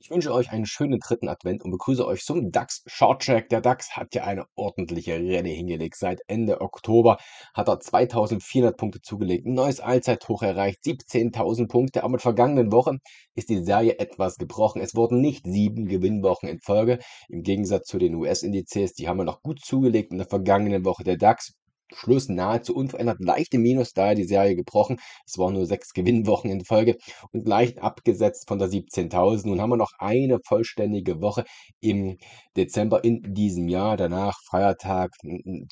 Ich wünsche euch einen schönen dritten Advent und begrüße euch zum DAX Short Track. Der DAX hat ja eine ordentliche Renne hingelegt. Seit Ende Oktober hat er 2400 Punkte zugelegt, ein neues Allzeithoch erreicht, 17.000 Punkte. Aber mit vergangenen Wochen ist die Serie etwas gebrochen. Es wurden nicht sieben Gewinnwochen in Folge. Im Gegensatz zu den US-Indizes, die haben wir noch gut zugelegt in der vergangenen Woche. Der DAX Schluss nahezu unverändert leichte Minus, daher die Serie gebrochen. Es waren nur sechs Gewinnwochen in Folge und leicht abgesetzt von der 17.000. Nun haben wir noch eine vollständige Woche im Dezember in diesem Jahr. Danach Feiertag,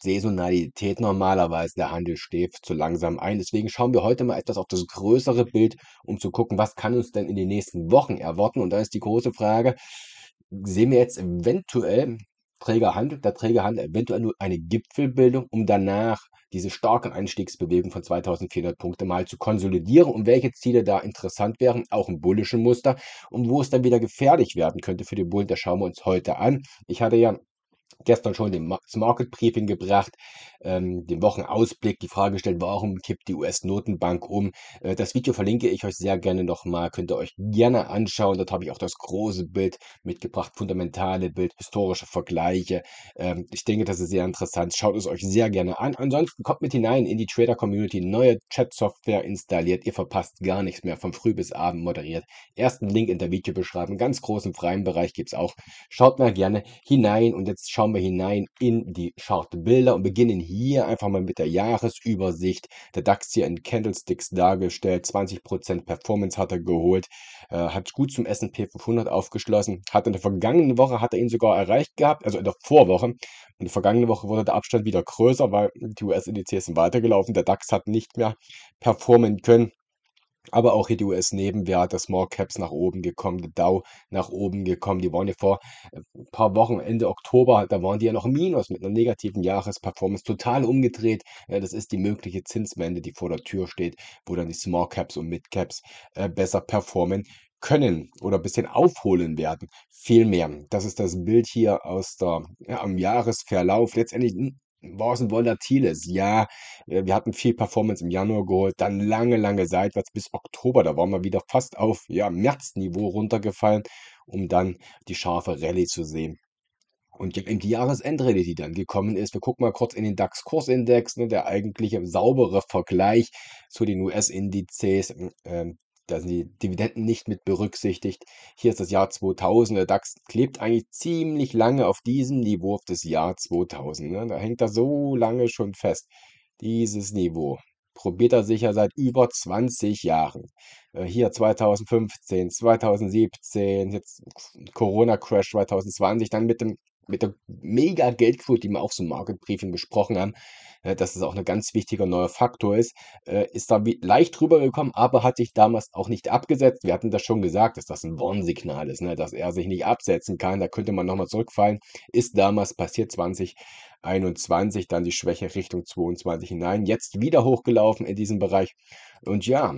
Saisonalität normalerweise. Der Handel steht zu langsam ein. Deswegen schauen wir heute mal etwas auf das größere Bild, um zu gucken, was kann uns denn in den nächsten Wochen erwarten. Und da ist die große Frage, sehen wir jetzt eventuell Trägerhandel, der Trägerhandel eventuell nur eine Gipfelbildung, um danach diese starke Anstiegsbewegung von 2400 Punkte mal zu konsolidieren und welche Ziele da interessant wären, auch im bullischen Muster und wo es dann wieder gefährlich werden könnte für die Bullen, das schauen wir uns heute an. Ich hatte ja gestern schon das Market Briefing gebracht, ähm, den Wochenausblick, die Frage gestellt, warum kippt die US-Notenbank um. Äh, das Video verlinke ich euch sehr gerne nochmal, könnt ihr euch gerne anschauen. Dort habe ich auch das große Bild mitgebracht, fundamentale Bild, historische Vergleiche. Ähm, ich denke, das ist sehr interessant. Schaut es euch sehr gerne an. Ansonsten kommt mit hinein in die Trader-Community, neue Chat-Software installiert. Ihr verpasst gar nichts mehr, von früh bis abend moderiert. Ersten Link in der Videobeschreibung, ganz großen freien Bereich gibt es auch. Schaut mal gerne hinein und jetzt schaut schauen wir hinein in die Chartbilder und beginnen hier einfach mal mit der Jahresübersicht. Der DAX hier in Candlesticks dargestellt, 20% Performance hat er geholt, äh, hat gut zum S&P 500 aufgeschlossen, hat in der vergangenen Woche, hat er ihn sogar erreicht gehabt, also in der Vorwoche. In der vergangenen Woche wurde der Abstand wieder größer, weil die US-Indizes sind weitergelaufen, der DAX hat nicht mehr performen können. Aber auch hier die us nebenwerte Small Caps nach oben gekommen, der Dow nach oben gekommen. Die waren ja vor ein äh, paar Wochen, Ende Oktober, da waren die ja noch Minus mit einer negativen Jahresperformance total umgedreht. Ja, das ist die mögliche Zinswende, die vor der Tür steht, wo dann die Small Caps und Mid Caps äh, besser performen können oder ein bisschen aufholen werden. Vielmehr, das ist das Bild hier aus der, ja, am Jahresverlauf. Letztendlich hm, war es ein volatiles Jahr. Äh, wir hatten viel Performance im Januar geholt, dann lange, lange seitwärts bis Oktober. Da waren wir wieder fast auf ja, Märzniveau runtergefallen, um dann die scharfe Rallye zu sehen. Und eben die Jahresendrallye, die dann gekommen ist, wir gucken mal kurz in den DAX-Kursindex, ne, der eigentliche saubere Vergleich zu den US-Indizes. Ähm, da sind die Dividenden nicht mit berücksichtigt. Hier ist das Jahr 2000. Der DAX klebt eigentlich ziemlich lange auf diesem Niveau auf das Jahr 2000. Ne? Da hängt er so lange schon fest. Dieses Niveau probiert er sicher seit über 20 Jahren. Äh, hier 2015, 2017, jetzt Corona-Crash 2020, dann mit dem mit der mega Geldflut, die wir auch so im Market Briefing besprochen haben, äh, dass es auch ein ganz wichtiger neuer Faktor ist, äh, ist da leicht rübergekommen, aber hat sich damals auch nicht abgesetzt. Wir hatten das schon gesagt, dass das ein Warnsignal ist, ne, dass er sich nicht absetzen kann. Da könnte man nochmal zurückfallen. Ist damals passiert 2021, dann die Schwäche Richtung 22 hinein. Jetzt wieder hochgelaufen in diesem Bereich. Und ja,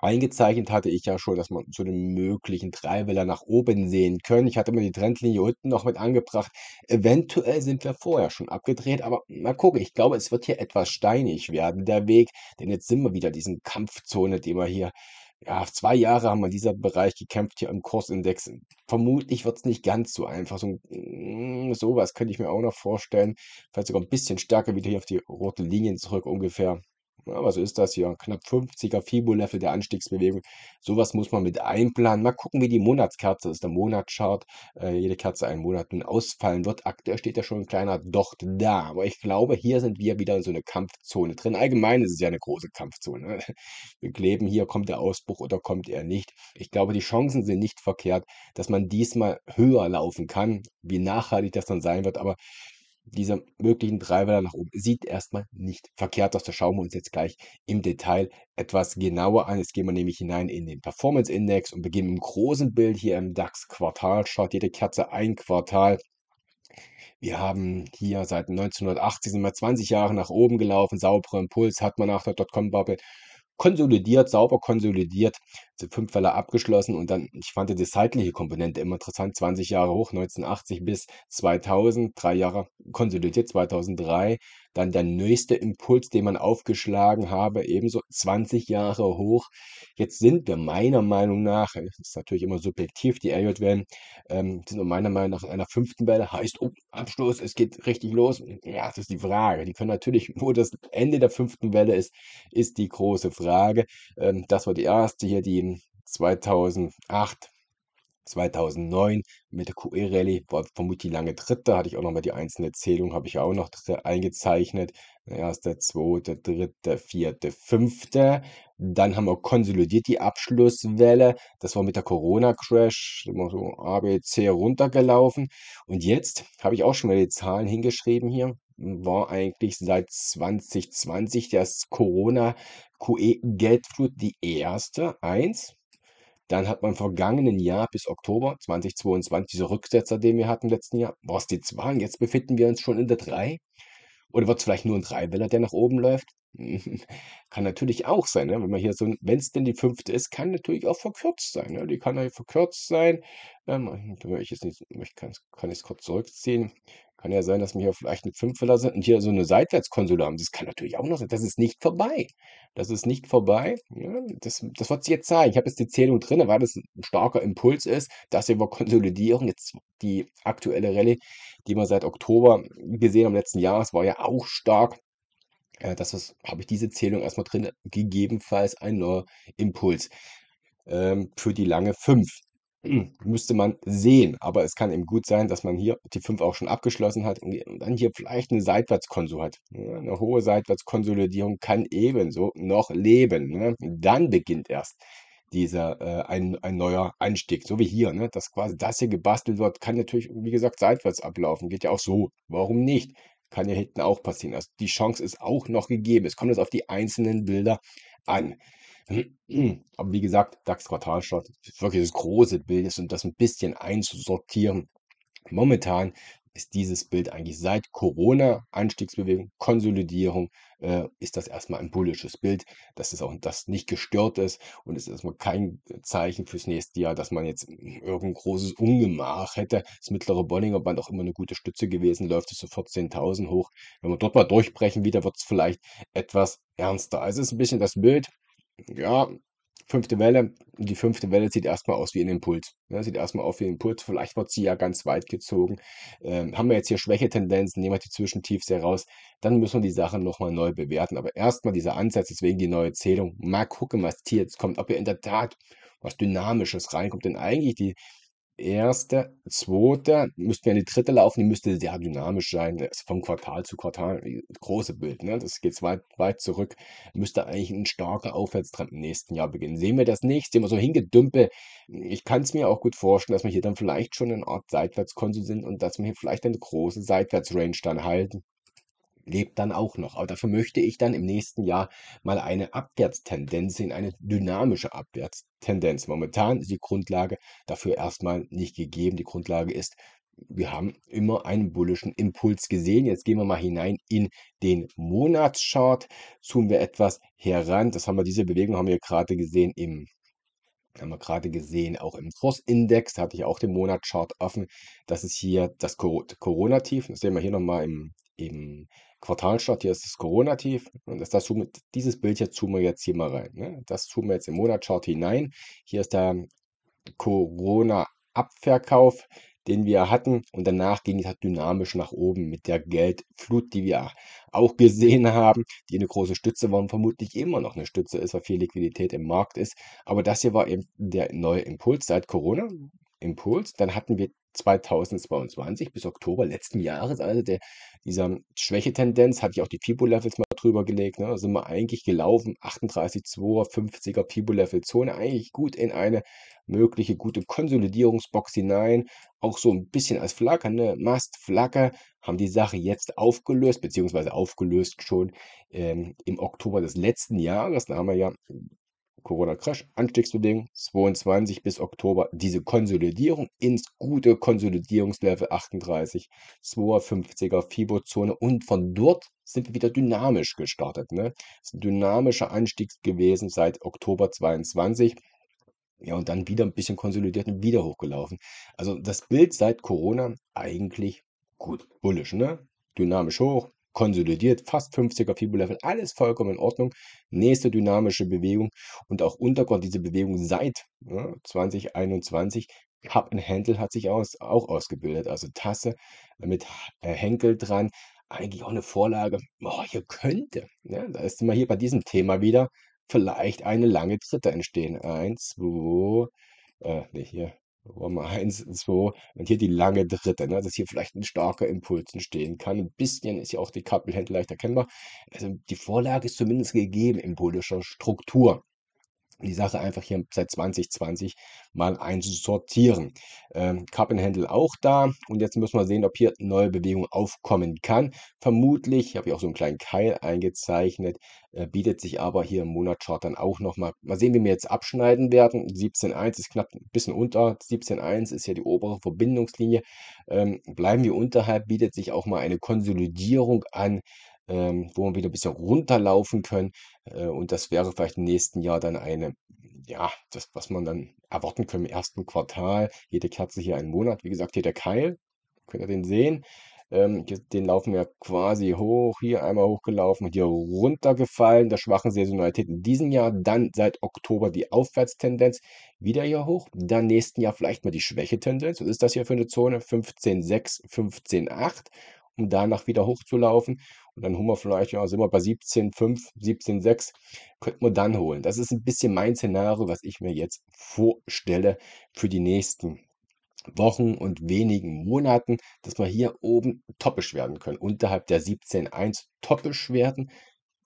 Eingezeichnet hatte ich ja schon, dass man zu den möglichen Treiber nach oben sehen können. Ich hatte immer die Trendlinie unten noch mit angebracht. Eventuell sind wir vorher schon abgedreht, aber mal gucken. Ich glaube, es wird hier etwas steinig werden, der Weg. Denn jetzt sind wir wieder in diesen Kampfzone, die wir hier, ja, zwei Jahre haben wir in diesem Bereich gekämpft hier im Kursindex. Vermutlich wird es nicht ganz so einfach. So ein, mm, sowas könnte ich mir auch noch vorstellen. Vielleicht sogar ein bisschen stärker wieder hier auf die roten Linien zurück ungefähr. Ja, was ist das hier? Knapp 50er Fibo-Level der Anstiegsbewegung. Sowas muss man mit einplanen. Mal gucken, wie die Monatskerze ist. Der Monatschart, äh, jede Kerze einen Monat nun ausfallen wird. Aktuell steht ja schon ein kleiner Docht da. Aber ich glaube, hier sind wir wieder in so eine Kampfzone drin. Allgemein ist es ja eine große Kampfzone. Ne? Wir kleben hier, kommt der Ausbruch oder kommt er nicht. Ich glaube, die Chancen sind nicht verkehrt, dass man diesmal höher laufen kann. Wie nachhaltig das dann sein wird, aber dieser möglichen Dreiweiler nach oben sieht erstmal nicht verkehrt aus. Da schauen wir uns jetzt gleich im Detail etwas genauer an. Jetzt gehen wir nämlich hinein in den Performance Index und beginnen im großen Bild hier im DAX Quartal. Schaut jede Kerze ein Quartal. Wir haben hier seit 1980 sind wir 20 Jahre nach oben gelaufen. Sauberer Impuls hat man nach der Dotcom-Bubble konsolidiert, sauber konsolidiert, also fünf Fälle abgeschlossen und dann, ich fand die zeitliche Komponente immer interessant, 20 Jahre hoch, 1980 bis 2000, drei Jahre konsolidiert, 2003 dann der nächste Impuls, den man aufgeschlagen habe, ebenso 20 Jahre hoch. Jetzt sind wir meiner Meinung nach, äh, das ist natürlich immer subjektiv, die Elliott-Wellen, ähm, sind wir meiner Meinung nach in einer fünften Welle, heißt oh, Abschluss, es geht richtig los. Ja, das ist die Frage. Die können natürlich, wo das Ende der fünften Welle ist, ist die große Frage. Ähm, das war die erste hier, die 2008 2009 mit der QE-Rallye war vermutlich die lange dritte, hatte ich auch nochmal die einzelne Zählung, habe ich auch noch eingezeichnet. Erster, zweite, dritte, vierte, fünfte. Dann haben wir konsolidiert die Abschlusswelle. Das war mit der Corona-Crash, immer so ABC runtergelaufen. Und jetzt habe ich auch schon mal die Zahlen hingeschrieben hier war eigentlich seit 2020 das Corona-QE-Geldflut die erste. Eins, dann hat man vergangenen Jahr bis Oktober 2022 diese Rücksetzer, den wir hatten im letzten Jahr. Was die zwei? Und jetzt befinden wir uns schon in der 3. Oder wird es vielleicht nur ein Dreiwäller, der nach oben läuft? kann natürlich auch sein, ne? wenn man hier so, wenn es denn die fünfte ist, kann natürlich auch verkürzt sein. Ne? Die kann ja verkürzt sein. Ähm, ich jetzt nicht, ich kann, kann es kurz zurückziehen. Kann ja sein, dass wir hier vielleicht eine Fünffeller sind und hier so eine Seitwärtskonsole haben. Das kann natürlich auch noch sein. Das ist nicht vorbei. Das ist nicht vorbei. Ja, das, das wird sich jetzt zeigen. Ich habe jetzt die Zählung drin, weil das ein starker Impuls ist, dass wir über Konsolidierung jetzt die aktuelle Rallye, die wir seit Oktober gesehen haben, letzten Jahres, war ja auch stark. Äh, das habe ich diese Zählung erstmal drin, gegebenenfalls ein neuer Impuls ähm, für die lange 5. müsste man sehen. Aber es kann eben gut sein, dass man hier die 5 auch schon abgeschlossen hat und dann hier vielleicht eine Seitwärtskonsul hat. Ne? Eine hohe Seitwärtskonsolidierung kann ebenso noch leben. Ne? Dann beginnt erst dieser äh, ein, ein neuer Anstieg, so wie hier, ne? dass quasi das hier gebastelt wird, kann natürlich, wie gesagt, seitwärts ablaufen. Geht ja auch so. Warum nicht? Kann ja hinten auch passieren. Also die Chance ist auch noch gegeben. Es kommt jetzt auf die einzelnen Bilder an. Aber wie gesagt, DAX-Quartalstart, wirklich das große Bild ist und um das ein bisschen einzusortieren. Momentan ist dieses Bild eigentlich seit Corona-Anstiegsbewegung, Konsolidierung, äh, ist das erstmal ein bullisches Bild, dass es auch das nicht gestört ist und es ist erstmal kein Zeichen fürs nächste Jahr, dass man jetzt irgendein großes Ungemach hätte. Das mittlere Bollinger Band auch immer eine gute Stütze gewesen, läuft es zu so 14.000 hoch. Wenn wir dort mal durchbrechen wieder, wird es vielleicht etwas ernster. Also es ist ein bisschen das Bild, ja, fünfte Welle. Die fünfte Welle sieht erstmal aus wie ein Impuls. Ne? Sieht erstmal aus wie ein Impuls. Vielleicht wird sie ja ganz weit gezogen. Ähm, haben wir jetzt hier Schwächetendenzen, nehmen wir die Zwischentiefs heraus, dann müssen wir die Sachen nochmal neu bewerten. Aber erstmal dieser Ansatz, deswegen die neue Zählung. Mal gucken, was hier jetzt kommt, ob hier in der Tat was Dynamisches reinkommt. Denn eigentlich die, erste, zweite, müssten wir in die dritte laufen, die müsste sehr dynamisch sein, das vom Quartal zu Quartal, große Bild, ne? das geht weit, weit zurück, müsste eigentlich ein starker Aufwärtstrend im nächsten Jahr beginnen. Sehen wir das nicht, sehen wir so hingedümpelt, ich kann es mir auch gut vorstellen, dass wir hier dann vielleicht schon eine Art Seitwärtskonsum sind und dass wir hier vielleicht eine große Seitwärtsrange dann halten lebt dann auch noch. Aber dafür möchte ich dann im nächsten Jahr mal eine Abwärtstendenz sehen, eine dynamische Abwärtstendenz. Momentan ist die Grundlage dafür erstmal nicht gegeben. Die Grundlage ist, wir haben immer einen bullischen Impuls gesehen. Jetzt gehen wir mal hinein in den Monatschart, zoomen wir etwas heran. Das haben wir, diese Bewegung haben wir gerade gesehen im haben wir gerade gesehen, auch im Kursindex, da hatte ich auch den Monatschart offen. Das ist hier das Corona-Tief. Das sehen wir hier nochmal im, im Quartalstart, hier ist das Corona-Tief. Und das, das, dieses Bild hier zoomen wir jetzt hier mal rein. Ne? Das zoomen wir jetzt im Monatschart hinein. Hier ist der Corona-Abverkauf, den wir hatten. Und danach ging es halt dynamisch nach oben mit der Geldflut, die wir auch gesehen haben, die eine große Stütze war und vermutlich immer noch eine Stütze ist, weil viel Liquidität im Markt ist. Aber das hier war eben der neue Impuls seit Corona. Impuls. Dann hatten wir 2022 bis Oktober letzten Jahres, also der, dieser Schwächetendenz, hatte ich auch die Fibo-Levels mal drüber gelegt, ne, da sind wir eigentlich gelaufen, 38,2er, 50er Fibo-Level-Zone, eigentlich gut in eine mögliche gute Konsolidierungsbox hinein, auch so ein bisschen als Flacker, ne, Mast-Flacker, haben die Sache jetzt aufgelöst, beziehungsweise aufgelöst schon ähm, im Oktober des letzten Jahres, da haben wir ja Corona-Crash, Anstiegsbedingungen 22 bis Oktober, diese Konsolidierung ins gute Konsolidierungslevel 38, 250er fibo und von dort sind wir wieder dynamisch gestartet. Ne? Das ist ein dynamischer Anstieg gewesen seit Oktober 22. Ja, und dann wieder ein bisschen konsolidiert und wieder hochgelaufen. Also das Bild seit Corona eigentlich gut bullisch, ne? Dynamisch hoch, konsolidiert, fast 50er Fibo-Level, alles vollkommen in Ordnung. Nächste dynamische Bewegung und auch Untergrund, diese Bewegung seit ja, ne, 2021. Cup and Handle hat sich aus, auch ausgebildet, also Tasse mit äh, Henkel dran, eigentlich auch eine Vorlage. Oh, hier könnte, ja, ne, da ist immer hier bei diesem Thema wieder, vielleicht eine lange Dritte entstehen. Eins, zwei, äh, nee, hier, Nummer eins, zwei und hier die lange dritte, ne? dass hier vielleicht ein starker Impuls entstehen kann. Ein bisschen ist ja auch die Kappelhand leicht erkennbar. Also die Vorlage ist zumindest gegeben in politischer Struktur die Sache einfach hier seit 2020 mal einzusortieren. Ähm, Cup Handle auch da und jetzt müssen wir sehen, ob hier neue Bewegung aufkommen kann. Vermutlich, habe ich auch so einen kleinen Keil eingezeichnet, äh, bietet sich aber hier im Monatschart dann auch nochmal. Mal sehen, wie wir jetzt abschneiden werden. 17.1 ist knapp ein bisschen unter, 17.1 ist ja die obere Verbindungslinie. Ähm, bleiben wir unterhalb, bietet sich auch mal eine Konsolidierung an ähm, wo wir wieder ein bisschen runterlaufen können. Äh, und das wäre vielleicht im nächsten Jahr dann eine, ja, das, was man dann erwarten können im ersten Quartal. Jede Kerze hier einen Monat. Wie gesagt, hier der Keil, könnt ihr den sehen. Ähm, den laufen wir quasi hoch, hier einmal hochgelaufen hier runtergefallen, der schwachen Saisonalität in diesem Jahr, dann seit Oktober die Aufwärtstendenz wieder hier hoch, dann nächsten Jahr vielleicht mal die Schwächetendenz. Was ist das hier für eine Zone? 15,6, 15,8 um danach wieder hochzulaufen. Und dann holen wir vielleicht, ja, sind wir bei 17,5, 17,6, könnten wir dann holen. Das ist ein bisschen mein Szenario, was ich mir jetzt vorstelle für die nächsten Wochen und wenigen Monaten, dass wir hier oben toppisch werden können, unterhalb der 17,1 toppisch werden,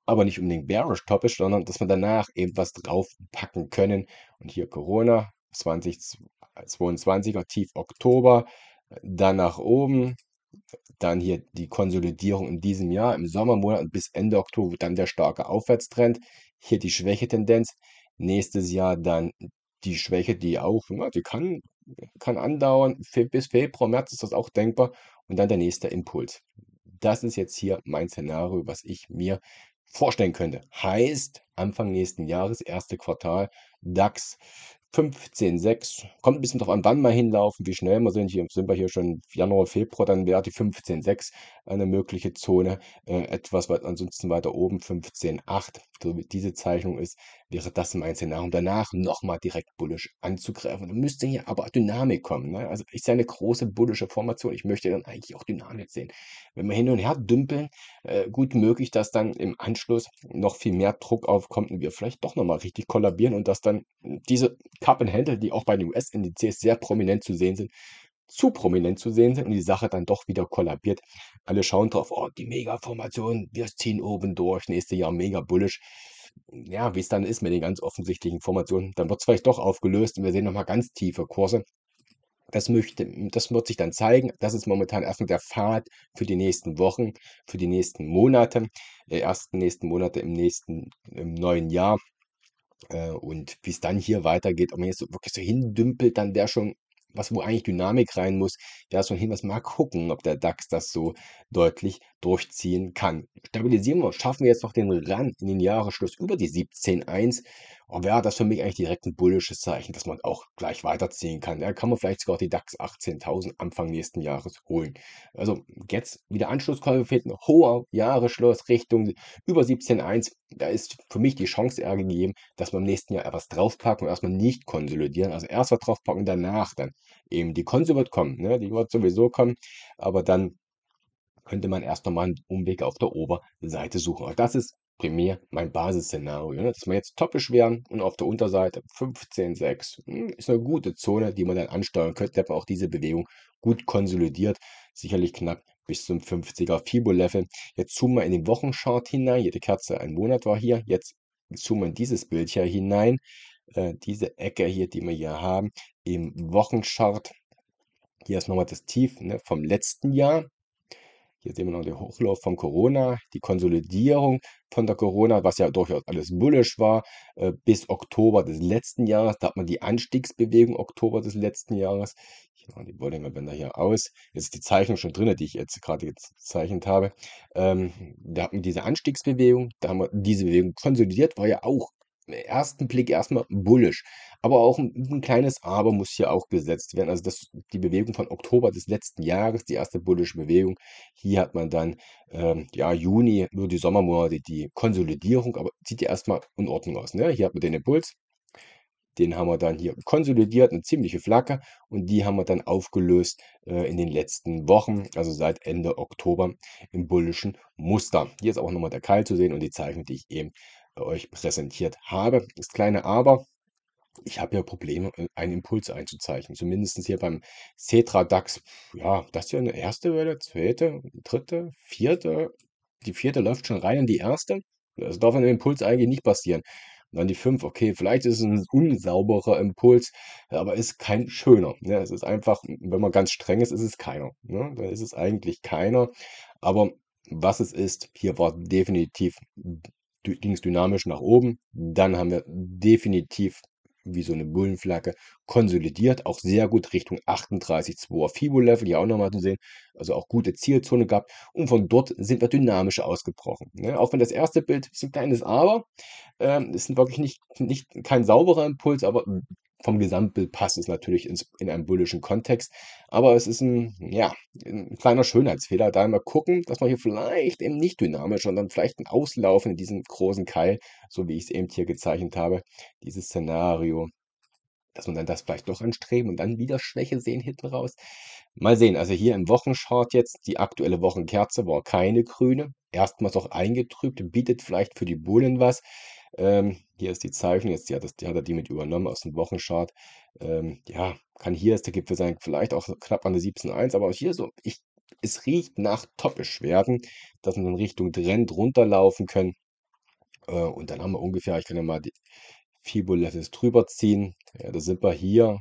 aber nicht unbedingt bearish topisch, sondern dass wir danach eben was draufpacken können. Und hier Corona 2022er Tief Oktober, dann nach oben dann hier die Konsolidierung in diesem Jahr, im Sommermonat bis Ende Oktober dann der starke Aufwärtstrend. Hier die Schwächetendenz. Nächstes Jahr dann die Schwäche, die auch, ja, die kann, kann andauern. Bis Februar, März ist das auch denkbar. Und dann der nächste Impuls. Das ist jetzt hier mein Szenario, was ich mir vorstellen könnte. Heißt, Anfang nächsten Jahres, erste Quartal, DAX 15,6. Kommt ein bisschen drauf an, wann mal hinlaufen, wie schnell wir sind. Hier sind wir hier schon Januar, Februar, dann wäre die 15,6 eine mögliche Zone. Äh, etwas weit, ansonsten weiter oben 15,8. So wie diese Zeichnung ist wäre das mein Szenario, um danach nochmal direkt bullisch anzugreifen. Da müsste hier aber Dynamik kommen. Ne? Also ich sehe eine große bullische Formation. Ich möchte dann eigentlich auch Dynamik sehen. Wenn wir hin und her dümpeln, äh, gut möglich, dass dann im Anschluss noch viel mehr Druck aufkommt und wir vielleicht doch nochmal richtig kollabieren und dass dann diese Cup and Handle, die auch bei den US-Indizes sehr prominent zu sehen sind, zu prominent zu sehen sind und die Sache dann doch wieder kollabiert. Alle schauen drauf, oh, die Mega-Formation, wir ziehen oben durch, nächste Jahr mega bullisch ja, wie es dann ist mit den ganz offensichtlichen Formationen, dann wird es vielleicht doch aufgelöst und wir sehen nochmal ganz tiefe Kurse. Das, möchte, das wird sich dann zeigen. Das ist momentan erstmal der Pfad für die nächsten Wochen, für die nächsten Monate, die äh, ersten nächsten Monate im nächsten, im neuen Jahr. Äh, und wie es dann hier weitergeht, ob man jetzt wirklich so hindümpelt, dann wäre schon was, wo eigentlich Dynamik rein muss, wäre so ein Hinweis, mal gucken, ob der DAX das so deutlich durchziehen kann. Stabilisieren wir, schaffen wir jetzt noch den Rand in den Jahresschluss über die 17.1, und wäre das für mich eigentlich direkt ein bullisches Zeichen, dass man auch gleich weiterziehen kann. Da kann man vielleicht sogar die DAX 18.000 Anfang nächsten Jahres holen. Also jetzt wieder Anschlusskäufe fehlt hoher Jahresschluss Richtung über 17.1. Da ist für mich die Chance eher gegeben, dass wir im nächsten Jahr etwas draufpacken und erstmal nicht konsolidieren. Also erst was draufpacken und danach dann eben die Konsum wird kommen. Ne? Die wird sowieso kommen, aber dann könnte man erst nochmal einen Umweg auf der Oberseite suchen. Auch das ist primär mein Basisszenario. Ne? Dass wir jetzt topisch wären und auf der Unterseite 15,6 hm, ist eine gute Zone, die man dann ansteuern könnte. Da hat man auch diese Bewegung gut konsolidiert. Sicherlich knapp bis zum 50er Fibo-Level. Jetzt zoomen wir in den Wochenchart hinein. Jede Kerze ein Monat war hier. Jetzt zoomen wir in dieses Bild hier hinein. Äh, diese Ecke hier, die wir hier haben, im Wochenchart. Hier ist nochmal das Tief ne, vom letzten Jahr. Hier sehen wir noch den Hochlauf von Corona, die Konsolidierung von der Corona, was ja durchaus alles bullisch war, äh, bis Oktober des letzten Jahres. Da hat man die Anstiegsbewegung Oktober des letzten Jahres. Ich mache die Bollinger Bänder hier aus. Jetzt ist die Zeichnung schon drin, die ich jetzt gerade gezeichnet habe. Ähm, da hat man diese Anstiegsbewegung, da haben wir diese Bewegung konsolidiert, war ja auch ersten Blick erstmal bullisch. Aber auch ein, ein, kleines Aber muss hier auch gesetzt werden. Also das, die Bewegung von Oktober des letzten Jahres, die erste bullische Bewegung. Hier hat man dann ähm, ja, Juni, nur die Sommermonate, die Konsolidierung, aber sieht ja erstmal in Ordnung aus. Ne? Hier hat man den Impuls. Den haben wir dann hier konsolidiert, eine ziemliche Flagge, und die haben wir dann aufgelöst äh, in den letzten Wochen, also seit Ende Oktober im bullischen Muster. Hier ist auch nochmal der Keil zu sehen und die Zeichen, die ich eben euch präsentiert habe. Das kleine Aber, ich habe ja Probleme, äh, einen Impuls einzuzeichnen. Zumindest hier beim Cetra DAX. Ja, das ist ja eine erste Welle, zweite, dritte, vierte. Die vierte läuft schon rein in die erste. Das darf an dem Impuls eigentlich nicht passieren. Und dann die fünf, okay, vielleicht ist es ein unsauberer Impuls, aber ist kein schöner. Ne? Es ist einfach, wenn man ganz streng ist, ist es keiner. Ne? Da ist es eigentlich keiner. Aber was es ist, hier war definitiv ging es dynamisch nach oben. Dann haben wir definitiv wie so eine Bullenflagge konsolidiert, auch sehr gut Richtung 38,2er Fibo-Level, hier auch nochmal zu sehen, also auch gute Zielzone gehabt und von dort sind wir dynamisch ausgebrochen. Ne? Auch wenn das erste Bild ist ein kleines Aber, es ähm, ist wirklich nicht, nicht kein sauberer Impuls, aber vom Gesamtbild passt es natürlich ins, in einem bullischen Kontext. Aber es ist ein, ja, ein kleiner Schönheitsfehler. Da mal gucken, dass man hier vielleicht eben nicht dynamisch, sondern vielleicht ein Auslaufen in diesem großen Keil, so wie ich es eben hier gezeichnet habe, dieses Szenario, dass man dann das vielleicht doch anstreben und dann wieder Schwäche sehen hinten raus. Mal sehen, also hier im Wochenchart jetzt, die aktuelle Wochenkerze war keine grüne, erstmals auch eingetrübt, bietet vielleicht für die Bullen was. Ähm, hier ist die Zeichen, jetzt die hat, das, die hat er die mit übernommen aus dem Wochenchart. Ähm, ja, kann hier ist der Gipfel sein, vielleicht auch knapp an der 17.1, aber auch hier so, ich, es riecht nach Top-Beschwerden, dass wir in Richtung Trend runterlaufen können. Äh, und dann haben wir ungefähr, ich kann ja mal die Fibulettes drüber ziehen. Ja, da sind wir hier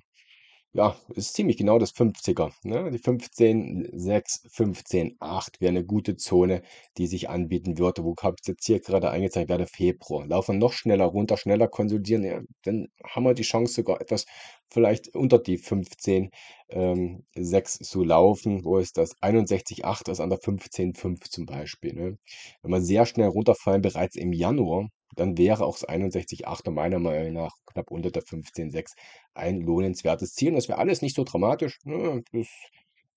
ja, ist ziemlich genau das 50er. Ne? Die 15, 6, 15, 8 wäre eine gute Zone, die sich anbieten würde. Wo habe ich jetzt hier gerade angezeigt? Werde Februar. Laufen noch schneller runter, schneller konsolidieren. Ja, dann haben wir die Chance sogar etwas vielleicht unter die 15, ähm, 6 zu laufen. Wo ist das? 61, 8 ist an der 15, 5 zum Beispiel. Ne? Wenn wir sehr schnell runterfallen, bereits im Januar, dann wäre auch das 61,8 meiner Meinung nach knapp unter der 15,6 ein lohnenswertes Ziel. Und das wäre alles nicht so dramatisch. Ne? Das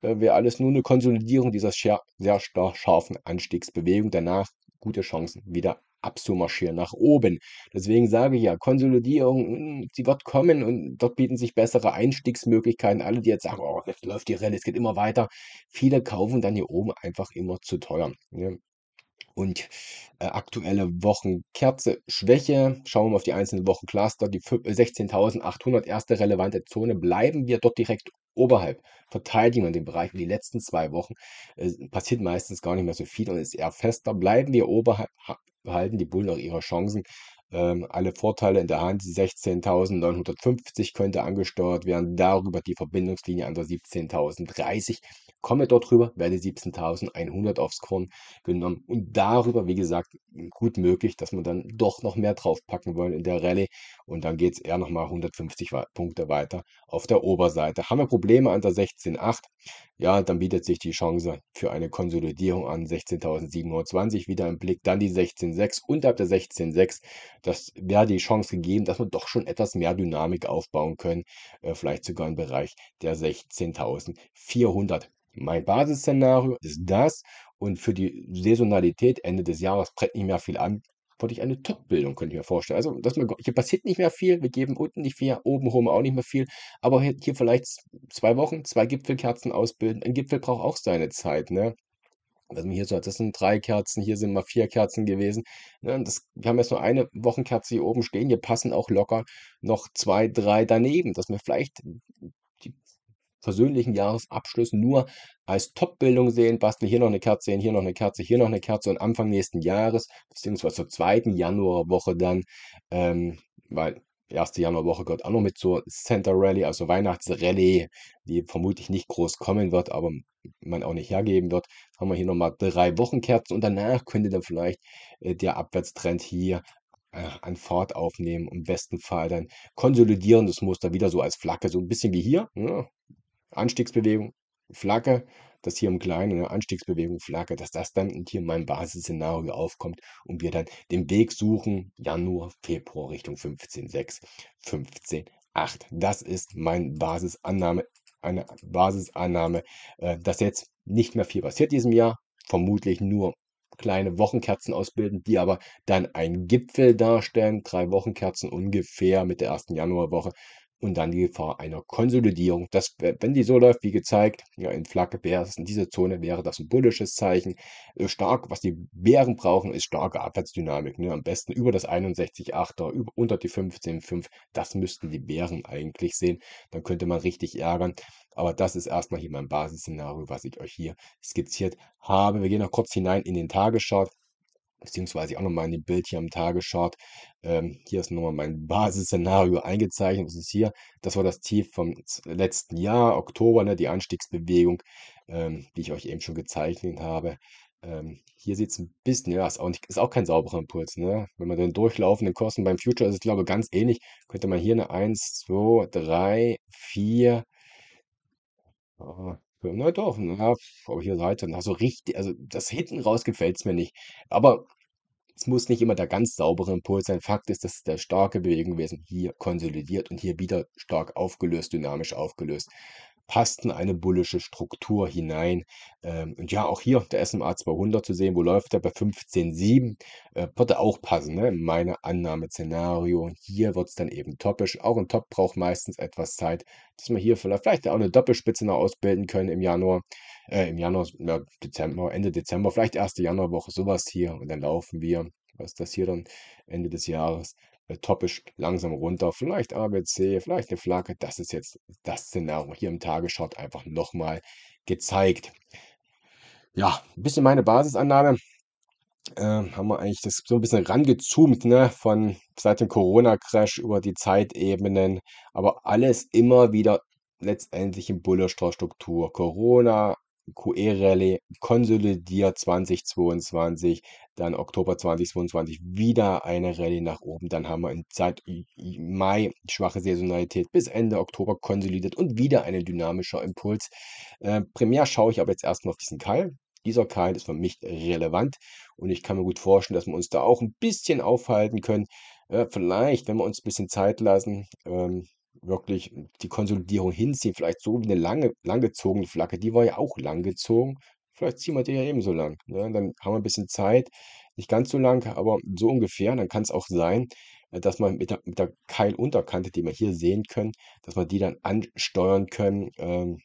wäre alles nur eine Konsolidierung dieser sehr scharfen Anstiegsbewegung. Danach gute Chancen, wieder abzumarschieren nach oben. Deswegen sage ich ja, Konsolidierung, hm, sie wird kommen und dort bieten sich bessere Einstiegsmöglichkeiten. Alle, die jetzt sagen, oh, jetzt läuft die Rallye, es geht immer weiter. Viele kaufen dann hier oben einfach immer zu teuer. Und äh, aktuelle Wochenkerze Schwäche. Schauen wir mal auf die einzelnen Wochencluster. Die 16.800 äh, erste relevante Zone bleiben wir dort direkt oberhalb. Verteidigen wir den Bereich. Die letzten zwei Wochen äh, passiert meistens gar nicht mehr so viel und ist eher fester. Bleiben wir oberhalb, halten die Bullen auch ihre Chancen ähm, alle Vorteile in der Hand. 16.950 könnte angesteuert werden, darüber die Verbindungslinie an der 17.030. Komme dort rüber, werde 17.100 aufs Korn genommen und darüber, wie gesagt, gut möglich, dass wir dann doch noch mehr draufpacken wollen in der Rallye und dann geht es eher nochmal 150 Punkte weiter auf der Oberseite. Haben wir Probleme an der 16.8, ja, dann bietet sich die Chance für eine Konsolidierung an 16.720 wieder im Blick, dann die 16.6 unterhalb der 16.6. Das wäre die Chance gegeben, dass wir doch schon etwas mehr Dynamik aufbauen können, äh, vielleicht sogar im Bereich der 16.400. Mein Basisszenario ist das und für die Saisonalität Ende des Jahres brennt nicht mehr viel an wirklich eine Top-Bildung, könnte ich mir vorstellen. Also, dass man, hier passiert nicht mehr viel, wir geben unten nicht viel, oben holen wir auch nicht mehr viel, aber hier, hier vielleicht zwei Wochen, zwei Gipfelkerzen ausbilden. Ein Gipfel braucht auch seine Zeit, ne? was hier so das sind drei Kerzen, hier sind mal vier Kerzen gewesen. Ne? Das, wir haben jetzt nur eine Wochenkerze hier oben stehen, hier passen auch locker noch zwei, drei daneben, dass wir vielleicht versöhnlichen Jahresabschlüssen nur als Top-Bildung sehen, basteln hier noch eine Kerze hin, hier noch eine Kerze, hier noch eine Kerze und Anfang nächsten Jahres, beziehungsweise zur zweiten Januarwoche dann, ähm, weil erste Januarwoche gehört auch noch mit zur Center Rally, also Weihnachtsrallye, die vermutlich nicht groß kommen wird, aber man auch nicht hergeben wird, haben wir hier nochmal drei Wochenkerzen und danach könnte dann vielleicht äh, der Abwärtstrend hier äh, an Fahrt aufnehmen, im besten Fall dann konsolidieren das Muster wieder so als Flagge, so ein bisschen wie hier, ja, ne? Anstiegsbewegung, Flagge, dass hier im Kleinen eine Anstiegsbewegung, Flagge, dass das dann hier in meinem Basisszenario aufkommt und wir dann den Weg suchen, Januar, Februar Richtung 15,6, 15,8. Das ist meine Basisannahme, eine Basisannahme, äh, dass jetzt nicht mehr viel passiert diesem Jahr, vermutlich nur kleine Wochenkerzen ausbilden, die aber dann einen Gipfel darstellen. Drei Wochenkerzen ungefähr mit der ersten Januarwoche und dann die Gefahr einer Konsolidierung. Das, wenn die so läuft, wie gezeigt, ja, in Flagge Bärs, in dieser Zone, wäre das ein bullisches Zeichen. Äh, stark, was die Bären brauchen, ist starke Abwärtsdynamik. Ne? Am besten über das 61,8er, unter die 15,5. Das müssten die Bären eigentlich sehen. Dann könnte man richtig ärgern. Aber das ist erstmal hier mein Basisszenario, was ich euch hier skizziert habe. Wir gehen noch kurz hinein in den Tagesschart beziehungsweise auch nochmal in dem Bild hier am Tage geschaut. Ähm, hier ist nochmal mein Basisszenario eingezeichnet. Was ist hier? Das war das Tief vom letzten Jahr, Oktober, ne, die Anstiegsbewegung, ähm, die ich euch eben schon gezeichnet habe. Ähm, hier sieht es ein bisschen, ja, ist auch, nicht, ist auch kein sauberer Impuls. Ne? Wenn man den durchlaufenden Kosten beim Future ist, es, glaube ich, ganz ähnlich. Könnte man hier eine 1, 2, 3, 4, na doch, na, auf ihrer Seite. Na, so richtig also, das hinten raus gefällt es mir nicht. Aber es muss nicht immer der ganz saubere Impuls sein. Fakt ist, dass der starke Bewegung gewesen, hier konsolidiert und hier wieder stark aufgelöst, dynamisch aufgelöst passten eine bullische Struktur hinein. Ähm, und ja, auch hier der SMA 200 zu sehen, wo läuft er bei 15,7, äh, würde auch passen, ne? meine Annahmeszenario. Und hier wird es dann eben topisch. Auch ein Top braucht meistens etwas Zeit, dass wir hier vielleicht, vielleicht auch eine Doppelspitze noch ausbilden können im Januar, äh, im Januar, ja, Dezember, Ende Dezember, vielleicht erste Januarwoche, sowas hier. Und dann laufen wir was ist das hier dann Ende des Jahres äh, topisch langsam runter. Vielleicht ABC, vielleicht eine Flagge. Das ist jetzt das Szenario hier im Tagesschart einfach nochmal gezeigt. Ja, ein bisschen meine Basisannahme. Äh, haben wir eigentlich das so ein bisschen rangezoomt, ne, von seit dem Corona-Crash über die Zeitebenen, aber alles immer wieder letztendlich in bullerstor Corona, QE-Rallye konsolidiert 2022, dann Oktober 2022 wieder eine Rallye nach oben. Dann haben wir in seit Mai schwache Saisonalität bis Ende Oktober konsolidiert und wieder ein dynamischer Impuls. Äh, primär schaue ich aber jetzt erstmal auf diesen Keil. Dieser Keil ist für mich relevant und ich kann mir gut vorstellen, dass wir uns da auch ein bisschen aufhalten können. Äh, vielleicht, wenn wir uns ein bisschen Zeit lassen, ähm, wirklich die Konsolidierung hinziehen. Vielleicht so wie eine lange, langgezogene Flagge, die war ja auch langgezogen. Vielleicht ziehen wir die ja ebenso lang. Ne? Dann haben wir ein bisschen Zeit. Nicht ganz so lang, aber so ungefähr. Dann kann es auch sein, äh, dass man mit der, mit der Keilunterkante, die wir hier sehen können, dass wir die dann ansteuern können. Ähm,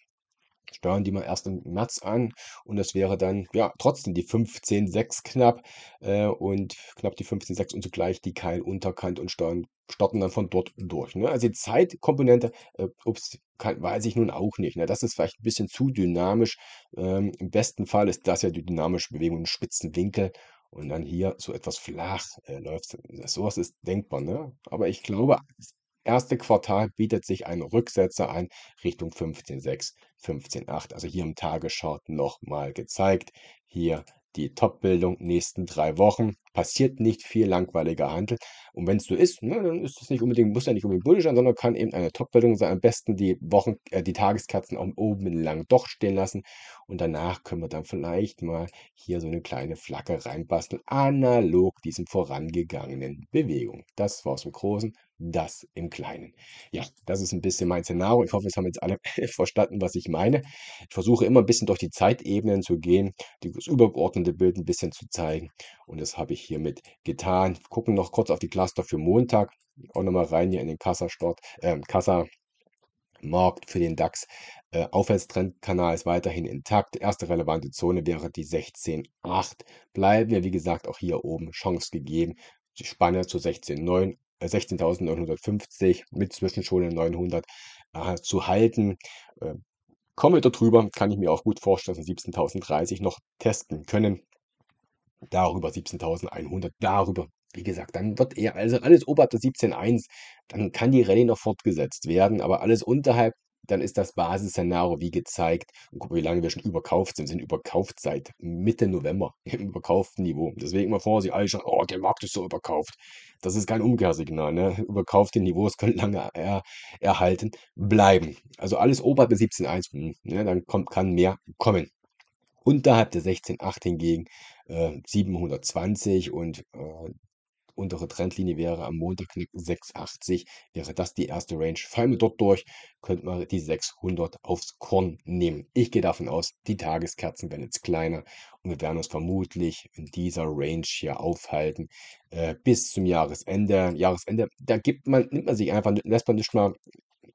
steuern die mal erst im März an und das wäre dann ja trotzdem die 15,6 knapp äh, und knapp die 15,6 und zugleich die Keilunterkant und steuern, starten dann von dort durch. Ne? Also die Zeitkomponente, äh, ups, kann, weiß ich nun auch nicht. Ne? Das ist vielleicht ein bisschen zu dynamisch. Ähm, Im besten Fall ist das ja die dynamische Bewegung einen spitzen Winkel und dann hier so etwas flach äh, läuft. Sowas ist denkbar, ne? aber ich glaube, erste Quartal bietet sich ein Rücksetzer ein Richtung 15,6, 15,8. Also hier im Tageschart nochmal gezeigt. Hier die Top-Bildung nächsten drei Wochen passiert nicht viel langweiliger Handel. Und wenn es so ist, ne, dann ist es nicht unbedingt, muss ja nicht unbedingt bullisch sein, sondern kann eben eine Top-Wertung sein. Am besten die Wochen, äh, die Tageskerzen auch oben lang doch stehen lassen. Und danach können wir dann vielleicht mal hier so eine kleine Flagge reinbasteln, analog diesen vorangegangenen Bewegungen. Das war's im Großen das im Kleinen. Ja, das ist ein bisschen mein Szenario. Ich hoffe, es haben jetzt alle verstanden, was ich meine. Ich versuche immer ein bisschen durch die Zeitebenen zu gehen, das übergeordnete Bild ein bisschen zu zeigen. Und das habe ich hiermit getan. Gucken noch kurz auf die Cluster für Montag. Auch nochmal rein hier in den kassa äh, Kassa für den DAX. Äh, Aufwärtstrendkanal ist weiterhin intakt. Erste relevante Zone wäre die 16,8. Bleiben wir, wie gesagt, auch hier oben Chance gegeben. Die Spanne zu 16,9, 16.950 äh, mit Zwischenschule 900 äh, zu halten. Ähm, kommen wir darüber, kann ich mir auch gut vorstellen, dass wir 17.030 noch testen können darüber 17.100, darüber. Wie gesagt, dann wird er also alles oberhalb der 17.1, dann kann die Rallye noch fortgesetzt werden, aber alles unterhalb, dann ist das Basisszenario wie gezeigt. Und guck mal, wie lange wir schon überkauft sind. Wir sind überkauft seit Mitte November im überkauften Niveau. Deswegen mal immer vorsichtig, alle schon, oh, der Markt ist so überkauft. Das ist kein Umkehrsignal. Ne? Überkaufte Niveaus können lange er, erhalten bleiben. Also alles oberhalb der 17.1, hm, ne? dann kommt, kann mehr kommen. Unterhalb der 16,8 hingegen äh, 720 und äh, untere Trendlinie wäre am Montag knapp 680, wäre das die erste Range. Fallen wir dort durch, könnte man die 600 aufs Korn nehmen. Ich gehe davon aus, die Tageskerzen werden jetzt kleiner und wir werden uns vermutlich in dieser Range hier aufhalten äh, bis zum Jahresende. Jahresende, da gibt man, nimmt man sich einfach, lässt man nicht mal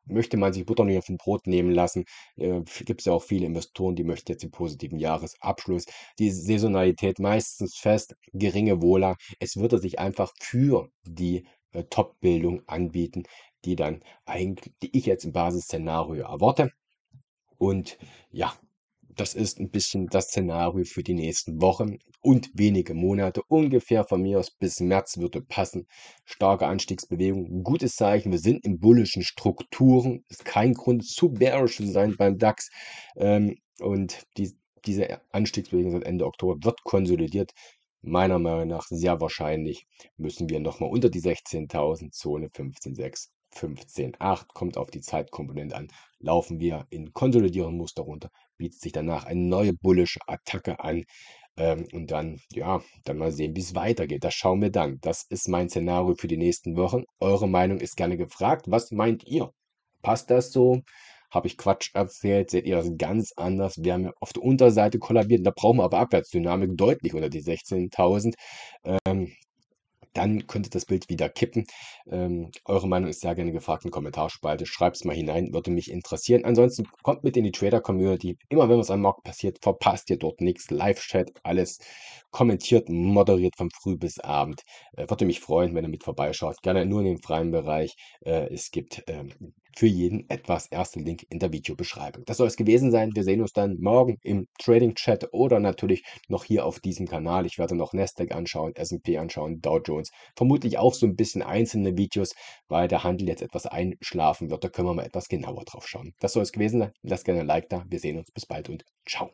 möchte man sich Butter nicht auf dem Brot nehmen lassen, äh, gibt es ja auch viele Investoren, die möchten jetzt den positiven Jahresabschluss, die Saisonalität meistens fest, geringe Wohler. Es würde sich einfach für die äh, Top-Bildung anbieten, die dann eigentlich, die ich jetzt im Basisszenario erwarte. Und ja, das ist ein bisschen das Szenario für die nächsten Wochen und wenige Monate. Ungefähr von mir aus bis März würde passen. Starke Anstiegsbewegung, gutes Zeichen. Wir sind in bullischen Strukturen. Ist kein Grund zu bearish zu sein beim DAX. Ähm, und die, diese Anstiegsbewegung seit Ende Oktober wird konsolidiert. Meiner Meinung nach sehr wahrscheinlich müssen wir nochmal unter die 16.000 Zone 15.6 15,8 kommt auf die Zeitkomponente an. Laufen wir in konsolidierenden Muster runter, bietet sich danach eine neue bullische Attacke an. Ähm, und dann, ja, dann mal sehen, wie es weitergeht. Das schauen wir dann. Das ist mein Szenario für die nächsten Wochen. Eure Meinung ist gerne gefragt. Was meint ihr? Passt das so? Habe ich Quatsch erzählt? Seht ihr das ganz anders? Wir haben ja auf der Unterseite kollabiert. Da brauchen wir aber Abwärtsdynamik deutlich unter die 16.000. Ähm, dann könnte das Bild wieder kippen. Ähm, eure Meinung ist sehr gerne gefragt in Kommentarspalte. Schreibt es mal hinein, würde mich interessieren. Ansonsten kommt mit in die Trader-Community. Immer wenn was am Markt passiert, verpasst ihr dort nichts. Live-Chat, alles kommentiert, moderiert von früh bis abend. Äh, würde mich freuen, wenn ihr mit vorbeischaut. Gerne nur in dem freien Bereich. Äh, es gibt ähm, für jeden etwas. Erster Link in der Videobeschreibung. Das soll es gewesen sein. Wir sehen uns dann morgen im Trading Chat oder natürlich noch hier auf diesem Kanal. Ich werde noch Nasdaq anschauen, S&P anschauen, Dow Jones. Vermutlich auch so ein bisschen einzelne Videos, weil der Handel jetzt etwas einschlafen wird. Da können wir mal etwas genauer drauf schauen. Das soll es gewesen sein. Lasst gerne ein Like da. Wir sehen uns. Bis bald und ciao.